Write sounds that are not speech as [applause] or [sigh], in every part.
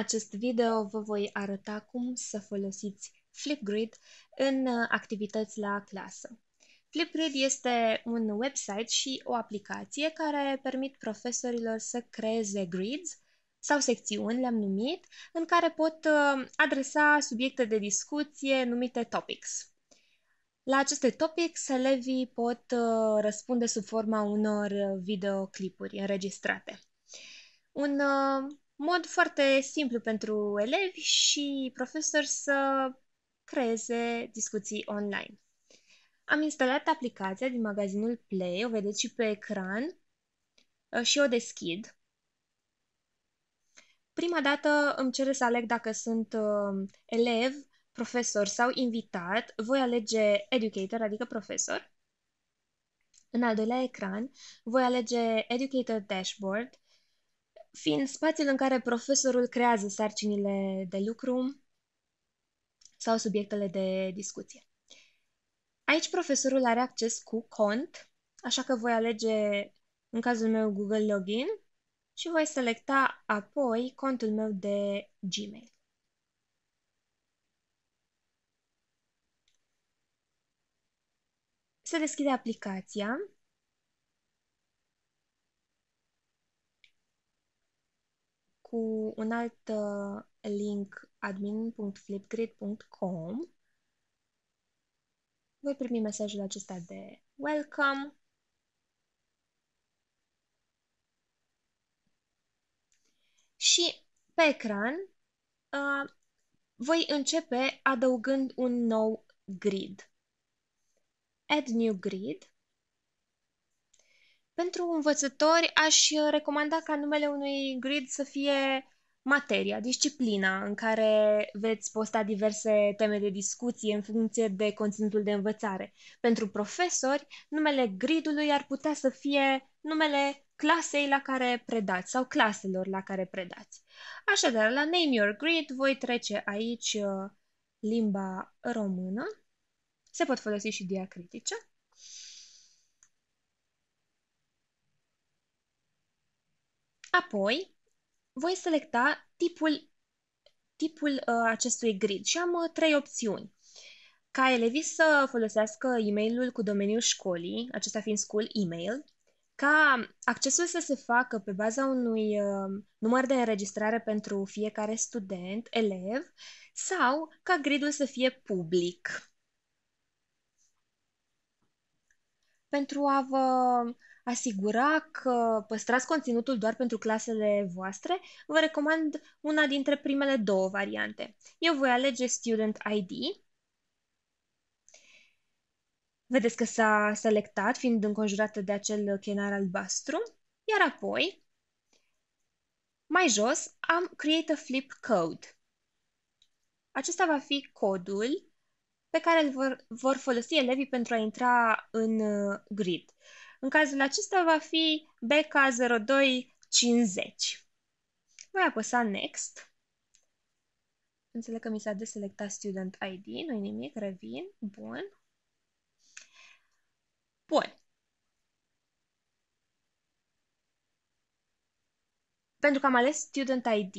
acest video vă voi arăta cum să folosiți Flipgrid în uh, activități la clasă. Flipgrid este un website și o aplicație care permit profesorilor să creeze grids sau secțiuni, le-am numit, în care pot uh, adresa subiecte de discuție numite topics. La aceste topics, elevii pot uh, răspunde sub forma unor videoclipuri înregistrate. Un mod foarte simplu pentru elevi și profesori să creeze discuții online. Am instalat aplicația din magazinul Play, o vedeți și pe ecran, uh, și o deschid. Prima dată îmi cere să aleg dacă sunt uh, elev, profesor sau invitat. Voi alege educator, adică profesor. În al doilea ecran voi alege Educator Dashboard, fiind spațiul în care profesorul creează sarcinile de lucru sau subiectele de discuție. Aici profesorul are acces cu cont, așa că voi alege, în cazul meu, Google Login și voi selecta apoi contul meu de Gmail. Se deschide aplicația cu un alt uh, link admin.flipgrid.com voi primi mesajul acesta de welcome și pe ecran uh, voi începe adăugând un nou grid. Add new grid pentru învățători aș recomanda ca numele unui grid să fie materia, disciplina în care veți posta diverse teme de discuție în funcție de conținutul de învățare. Pentru profesori, numele gridului ar putea să fie numele clasei la care predați sau claselor la care predați. Așadar, la Name Your Grid voi trece aici uh, limba română. Se pot folosi și diacritice. Apoi voi selecta tipul, tipul uh, acestui grid și am uh, trei opțiuni. Ca elevii să folosească e ul cu domeniul școlii, acesta fiind school email, ca accesul să se facă pe baza unui uh, număr de înregistrare pentru fiecare student, elev, sau ca gridul să fie public. Pentru a vă asigura că păstrați conținutul doar pentru clasele voastre, vă recomand una dintre primele două variante. Eu voi alege Student ID. Vedeți că s-a selectat, fiind înconjurată de acel chenar albastru. Iar apoi, mai jos, am Create a Flip Code. Acesta va fi codul pe care îl vor, vor folosi elevii pentru a intra în uh, grid. În cazul acesta va fi BK0250. Voi apăsa Next. Înțeleg că mi s-a deselectat Student ID, nu-i nimic, revin, bun. Bun. Pentru că am ales Student ID,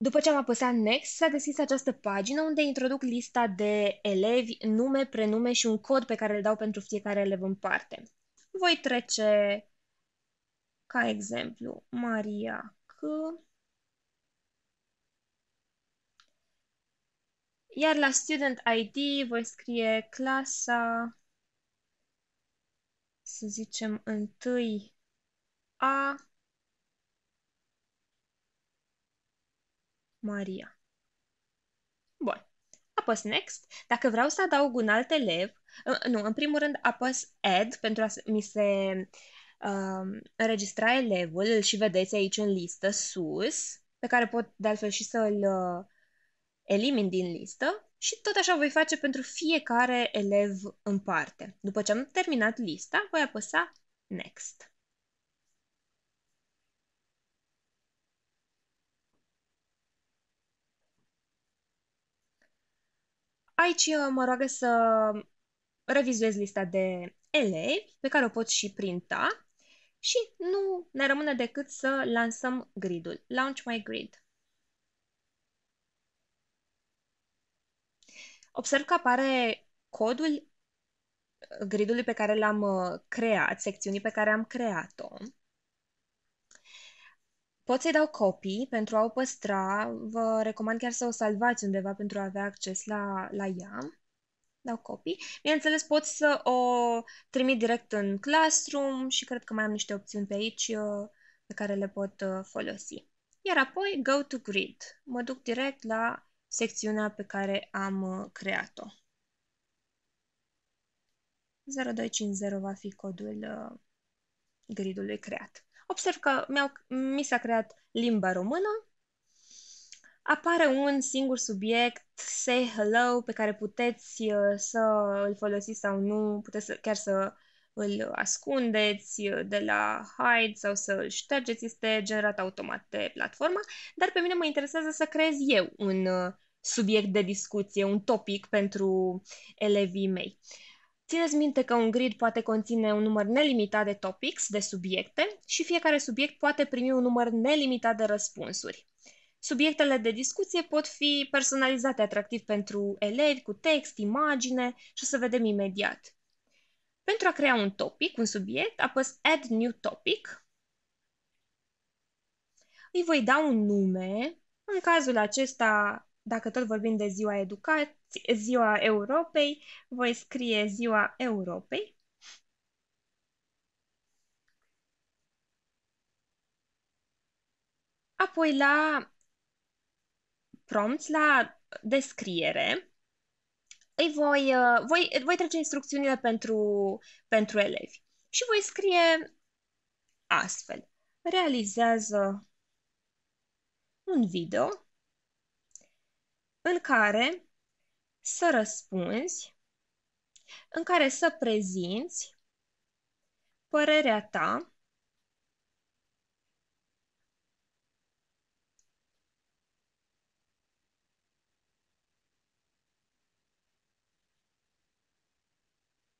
după ce am apăsat Next, s-a deschis această pagină unde introduc lista de elevi, nume, prenume și un cod pe care îl dau pentru fiecare elev în parte. Voi trece, ca exemplu, Maria C. Iar la Student ID voi scrie clasa, să zicem, întâi A Maria. Bun. Apăs Next. Dacă vreau să adaug un alt elev, uh, nu, în primul rând apăs Add pentru a mi se uh, înregistra elevul, îl și vedeți aici în listă, sus, pe care pot de altfel și să uh, elimin din listă și tot așa voi face pentru fiecare elev în parte. După ce am terminat lista, voi apăsa Next. Aici uh, mă roagă să revizuez lista de elevi pe care o pot și printa și nu ne rămâne decât să lansăm gridul. Launch my grid. Observ că apare codul gridului pe care l-am uh, creat, secțiunii pe care am creat-o. Pot să-i dau copii pentru a o păstra, vă recomand chiar să o salvați undeva pentru a avea acces la, la ea. Dau copii. Bineînțeles, pot să o trimit direct în Classroom și cred că mai am niște opțiuni pe aici uh, pe care le pot uh, folosi. Iar apoi Go to Grid. Mă duc direct la secțiunea pe care am uh, creat-o. 0250 va fi codul gridului creat observ că mi s-a creat limba română, apare un singur subiect, say hello, pe care puteți uh, să îl folosiți sau nu, puteți să, chiar să îl ascundeți uh, de la hide sau să îl ștergeți, este generat automat de platforma, dar pe mine mă interesează să creez eu un uh, subiect de discuție, un topic pentru elevii mei. Țineți minte că un grid poate conține un număr nelimitat de topics, de subiecte, și fiecare subiect poate primi un număr nelimitat de răspunsuri. Subiectele de discuție pot fi personalizate atractiv pentru elevi, cu text, imagine și o să vedem imediat. Pentru a crea un topic, un subiect, apăs Add New Topic. Îi voi da un nume, în cazul acesta dacă tot vorbim de ziua educației, ziua Europei, voi scrie ziua Europei. Apoi la prompt, la descriere, îi voi, uh, voi, voi trece instrucțiunile pentru, pentru elevi și voi scrie astfel. Realizează un video în care să răspunzi, în care să prezinți părerea ta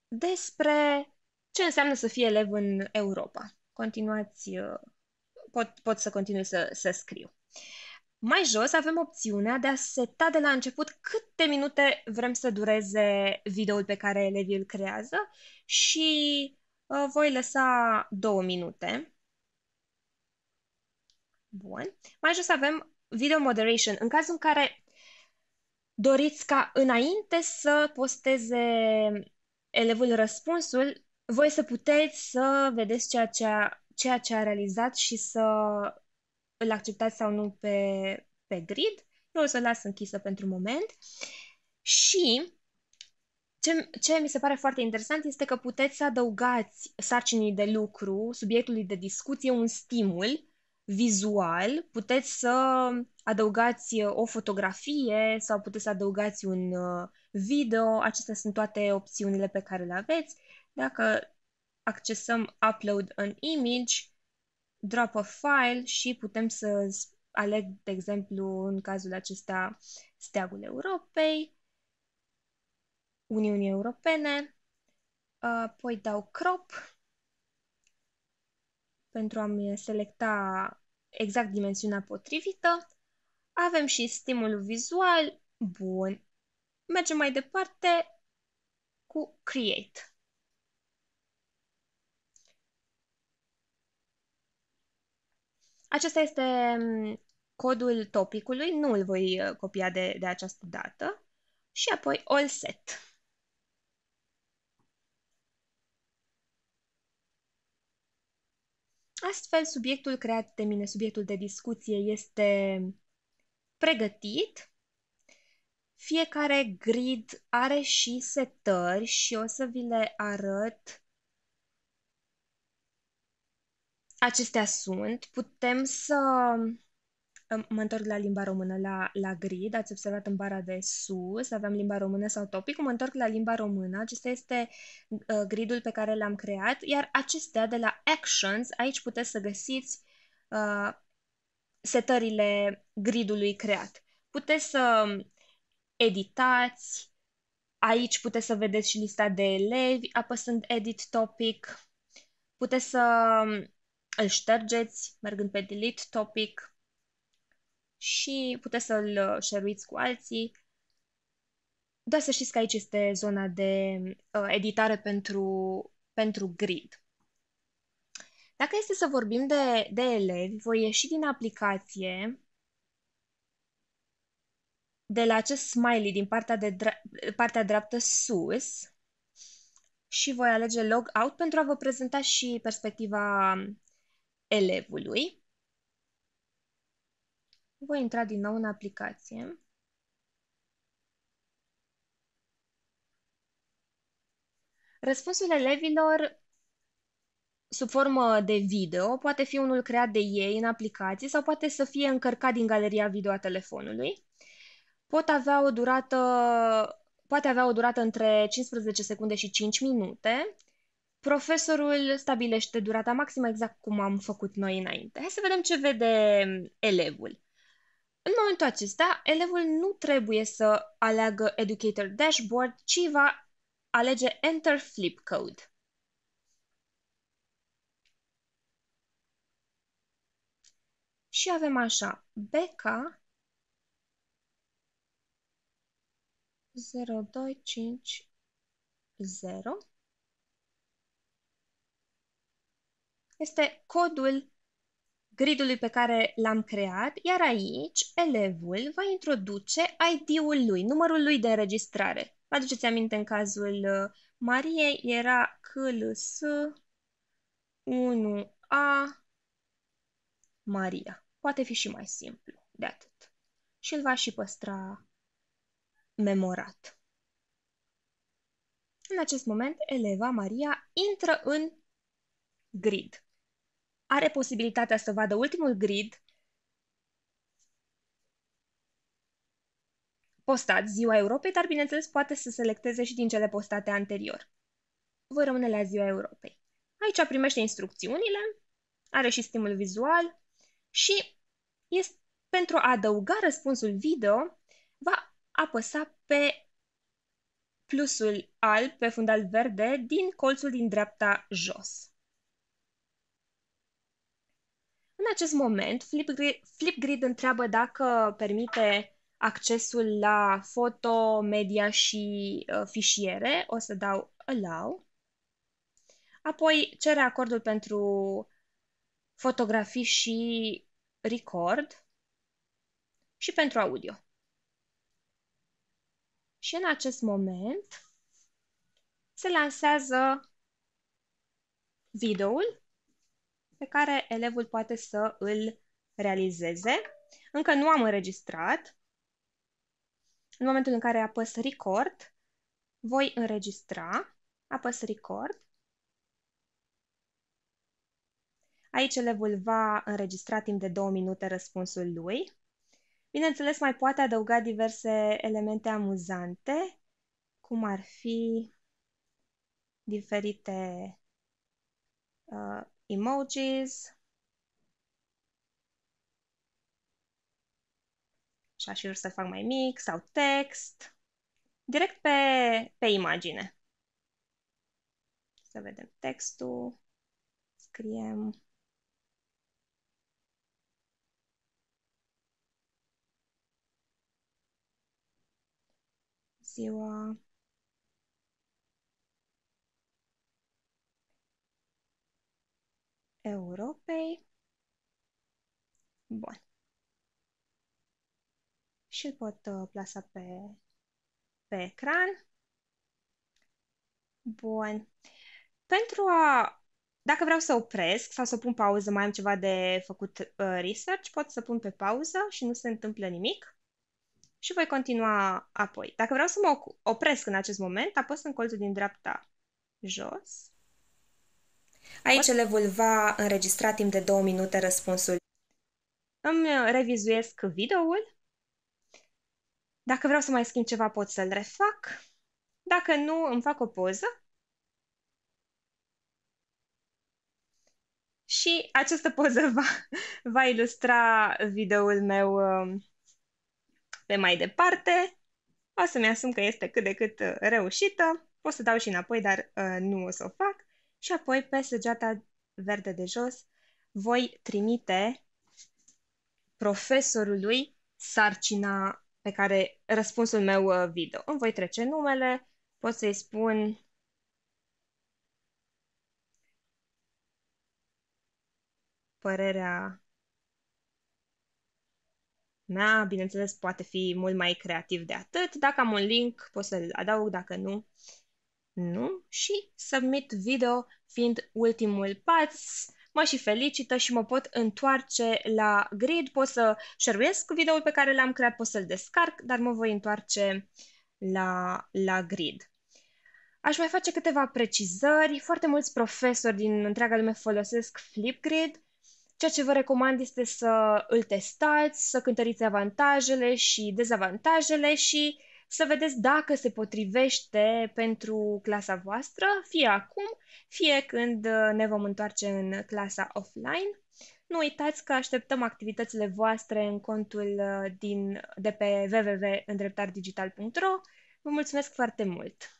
despre ce înseamnă să fie elev în Europa. Continuați, uh, pot, pot să continui să, să scriu. Mai jos avem opțiunea de a seta de la început câte minute vrem să dureze videoul pe care elevii îl creează și uh, voi lăsa două minute. Bun. Mai jos avem video moderation. În cazul în care doriți ca înainte să posteze elevul răspunsul, voi să puteți să vedeți ceea ce a, ceea ce a realizat și să îl acceptați sau nu pe, pe grid. Eu o să las închisă pentru moment. Și ce, ce mi se pare foarte interesant este că puteți să adăugați sarcinii de lucru, subiectului de discuție, un stimul vizual, puteți să adăugați uh, o fotografie sau puteți să adăugați un uh, video. Acestea sunt toate opțiunile pe care le aveți. Dacă accesăm Upload an Image, drop a file și putem să aleg, de exemplu, în cazul acesta, steagul Europei, Uniunii Europene, apoi uh, dau crop pentru a-mi selecta exact dimensiunea potrivită. Avem și stimul vizual. Bun. Mergem mai departe cu create. Acesta este mm, codul topicului, nu îl voi uh, copia de, de această dată. Și apoi all set. Astfel, subiectul creat de mine, subiectul de discuție, este pregătit. Fiecare grid are și setări și o să vi le arăt acestea sunt. Putem să... Mă întorc la limba română, la, la grid, ați observat în bara de sus, aveam limba română sau topic, mă întorc la limba română, acesta este uh, gridul pe care l-am creat, iar acestea de la Actions, aici puteți să găsiți uh, setările gridului creat. Puteți să editați, aici puteți să vedeți și lista de elevi, apăsând Edit Topic, puteți să îl ștergeți mergând pe delete topic și puteți să-l share uh, cu alții. Doar să știți că aici este zona de uh, editare pentru, pentru grid. Dacă este să vorbim de, de elevi, voi ieși din aplicație de la acest smiley din partea, de partea dreaptă sus și voi alege log out pentru a vă prezenta și perspectiva elevului. Voi intra din nou în aplicație. Răspunsul elevilor sub formă de video poate fi unul creat de ei în aplicație sau poate să fie încărcat din galeria video a telefonului. Pot avea o durată, poate avea o durată între 15 secunde și 5 minute Profesorul stabilește durata maximă exact cum am făcut noi înainte. Hai să vedem ce vede elevul. În momentul acesta, elevul nu trebuie să aleagă Educator Dashboard, ci va alege Enter Flip Code. Și avem așa, Beca 0250 este codul gridului pe care l-am creat, iar aici elevul va introduce ID-ul lui, numărul lui de înregistrare. Vă aduceți aminte în cazul uh, Mariei era CLS 1A Maria. Poate fi și mai simplu de atât. Și îl va și păstra memorat. În acest moment, eleva Maria intră în grid are posibilitatea să vadă ultimul grid postat Ziua Europei, dar bineînțeles poate să selecteze și din cele postate anterior. Voi rămâne la Ziua Europei. Aici primește instrucțiunile, are și stimul vizual și este, pentru a adăuga răspunsul video va apăsa pe plusul alb pe fundal verde din colțul din dreapta jos. În acest moment, Flipgrid, Flipgrid întreabă dacă permite accesul la foto, media și uh, fișiere. O să dau allow. Apoi cere acordul pentru fotografii și record și pentru audio. Și în acest moment se lansează videoul pe care elevul poate să îl realizeze. Încă nu am înregistrat. În momentul în care apăs Record, voi înregistra, apăs Record. Aici elevul va înregistra timp de două minute răspunsul lui. Bineînțeles, mai poate adăuga diverse elemente amuzante, cum ar fi diferite uh, emojis și aș să-l fac mai mic sau text direct pe, pe imagine. Să vedem textul, scriem. Ziua Europei. Bun. Și îl pot uh, plasa pe, pe ecran. Bun. Pentru a... Dacă vreau să opresc sau să pun pauză, mai am ceva de făcut uh, research, pot să pun pe pauză și nu se întâmplă nimic și voi continua apoi. Dacă vreau să mă opresc în acest moment, apăs în colțul din dreapta jos Aici elevul va înregistra timp de două minute răspunsul. Îmi uh, revizuiesc videoul. Dacă vreau să mai schimb ceva, pot să-l refac. Dacă nu, îmi fac o poză. Și această poză va, [laughs] va ilustra videoul meu uh, pe mai departe. O să-mi asum că este cât de cât uh, reușită. O să dau și înapoi, dar uh, nu o să o fac și apoi pe săgeata verde de jos voi trimite profesorului sarcina pe care răspunsul meu uh, video. Îmi voi trece numele, pot să-i spun părerea mea, bineînțeles, poate fi mult mai creativ de atât. Dacă am un link, pot să-l adaug, dacă nu, nu și submit video fiind ultimul pas. Mă și felicită și mă pot întoarce la grid, pot să șeruiesc videoul pe care l-am creat, pot să-l descarc, dar mă voi întoarce la, la grid. Aș mai face câteva precizări. Foarte mulți profesori din întreaga lume folosesc Flipgrid. Ceea ce vă recomand este să îl testați, să cântăriți avantajele și dezavantajele și să vedeți dacă se potrivește pentru clasa voastră, fie acum, fie când uh, ne vom întoarce în clasa offline. Nu uitați că așteptăm activitățile voastre în contul uh, din, de pe www.îndreptardigital.ro. Vă mulțumesc foarte mult!